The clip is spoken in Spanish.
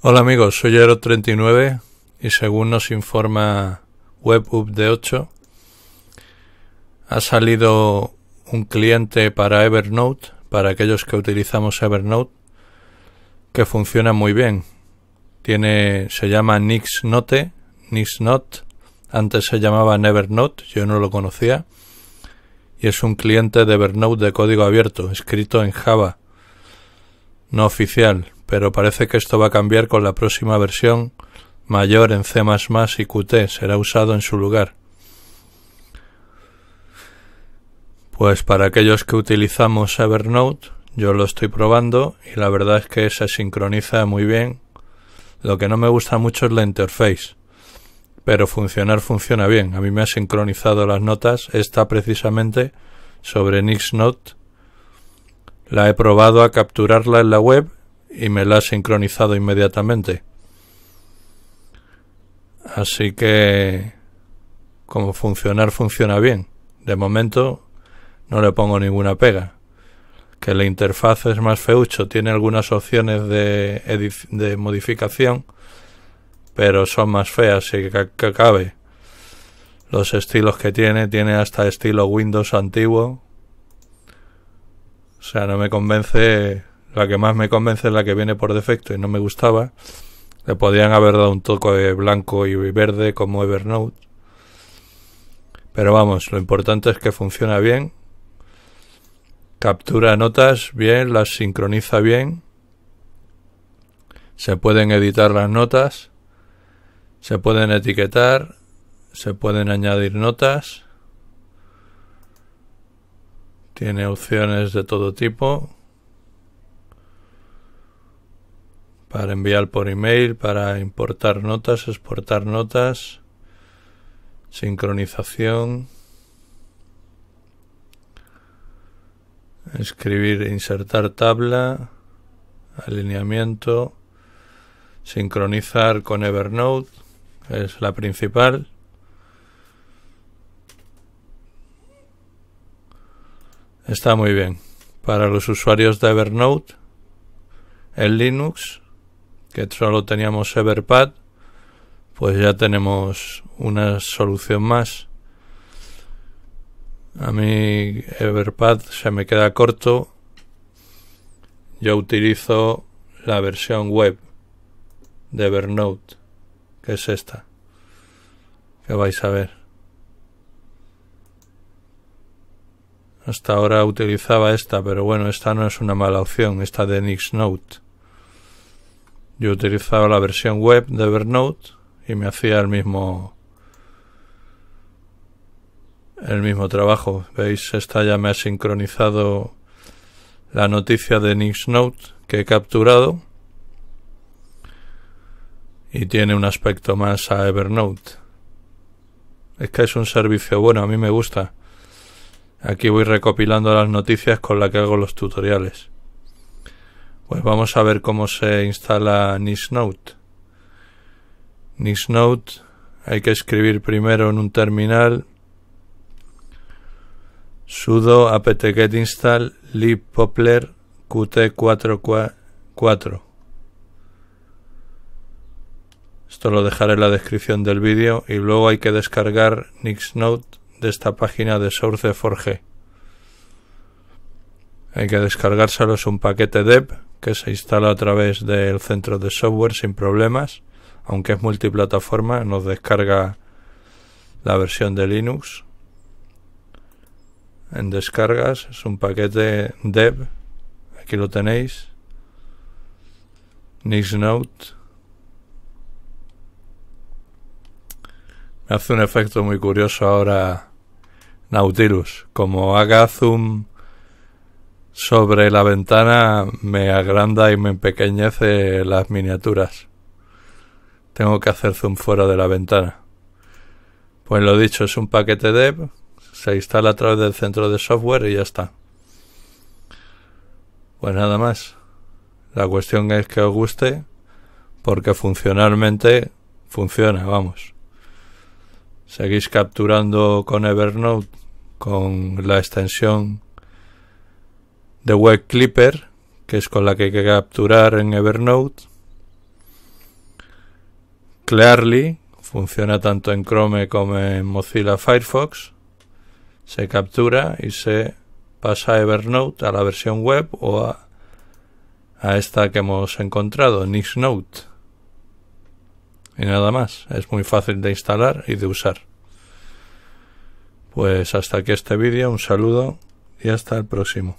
Hola amigos, soy Eero 39 y según nos informa de 8 ha salido un cliente para Evernote, para aquellos que utilizamos Evernote, que funciona muy bien. Tiene, se llama Nixnote, antes se llamaba Nevernote, yo no lo conocía, y es un cliente de Evernote de código abierto, escrito en Java, no oficial pero parece que esto va a cambiar con la próxima versión mayor en C++ y Qt, será usado en su lugar. Pues para aquellos que utilizamos Evernote, yo lo estoy probando y la verdad es que se sincroniza muy bien. Lo que no me gusta mucho es la interface, pero funcionar funciona bien. A mí me ha sincronizado las notas, esta precisamente sobre Nixnote. La he probado a capturarla en la web y me la ha sincronizado inmediatamente. Así que, como funcionar, funciona bien. De momento, no le pongo ninguna pega. Que la interfaz es más feucho, tiene algunas opciones de, de modificación, pero son más feas y que, que cabe. Los estilos que tiene, tiene hasta estilo Windows antiguo. O sea, no me convence la que más me convence es la que viene por defecto y no me gustaba. Le podrían haber dado un toque de blanco y verde como Evernote. Pero vamos, lo importante es que funciona bien. Captura notas bien, las sincroniza bien. Se pueden editar las notas. Se pueden etiquetar. Se pueden añadir notas. Tiene opciones de todo tipo. para enviar por email, para importar notas, exportar notas, sincronización, escribir, insertar tabla, alineamiento, sincronizar con Evernote, es la principal. Está muy bien. Para los usuarios de Evernote, en Linux, que solo teníamos Everpad, pues ya tenemos una solución más. A mí Everpad se me queda corto. Yo utilizo la versión web de Evernote, que es esta, que vais a ver. Hasta ahora utilizaba esta, pero bueno, esta no es una mala opción, esta de Nixnote. Yo utilizaba la versión web de Evernote y me hacía el mismo el mismo trabajo. Veis, esta ya me ha sincronizado la noticia de Nixnote que he capturado y tiene un aspecto más a Evernote. Es que es un servicio bueno, a mí me gusta. Aquí voy recopilando las noticias con las que hago los tutoriales. Pues vamos a ver cómo se instala NixNote. NixNote hay que escribir primero en un terminal sudo apt-get install popler qt44 esto lo dejaré en la descripción del vídeo y luego hay que descargar NixNote de esta página de source4g. Hay que descargárselo, es un paquete dev, que se instala a través del centro de software sin problemas, aunque es multiplataforma, nos descarga la versión de Linux. En descargas es un paquete dev, aquí lo tenéis, Nixnote. Me hace un efecto muy curioso ahora Nautilus, como haga zoom sobre la ventana me agranda y me empequeñece las miniaturas. Tengo que hacer zoom fuera de la ventana. Pues lo dicho, es un paquete dev, se instala a través del centro de software y ya está. Pues nada más. La cuestión es que os guste, porque funcionalmente funciona, vamos. Seguís capturando con Evernote, con la extensión The Web Clipper, que es con la que hay que capturar en Evernote. Clearly, funciona tanto en Chrome como en Mozilla Firefox. Se captura y se pasa a Evernote a la versión web o a, a esta que hemos encontrado, Nixnote. Y nada más, es muy fácil de instalar y de usar. Pues hasta aquí este vídeo, un saludo y hasta el próximo.